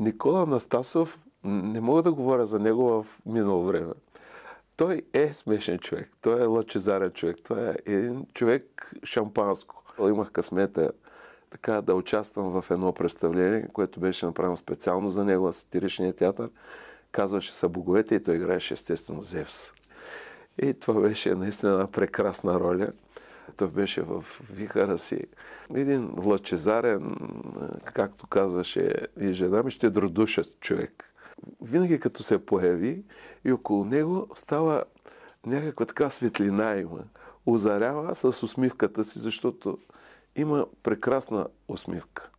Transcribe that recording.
Никола Настасов, не мога да говоря за него в минало време. Той е смешен човек, той е лъчезарен човек, той е един човек шампанско. Имах късмета така да участвам в едно представление, което беше направено специално за него в сатиричния театър. Казваше са боговете и той играеше естествено Зевс. И това беше наистина една прекрасна роля. Той беше в вихара си. Един лъчезарен, както казваше и жена ми, ще дродуша човек. Винаги като се появи и около него става някаква така светлина има. Озарява с усмивката си, защото има прекрасна усмивка.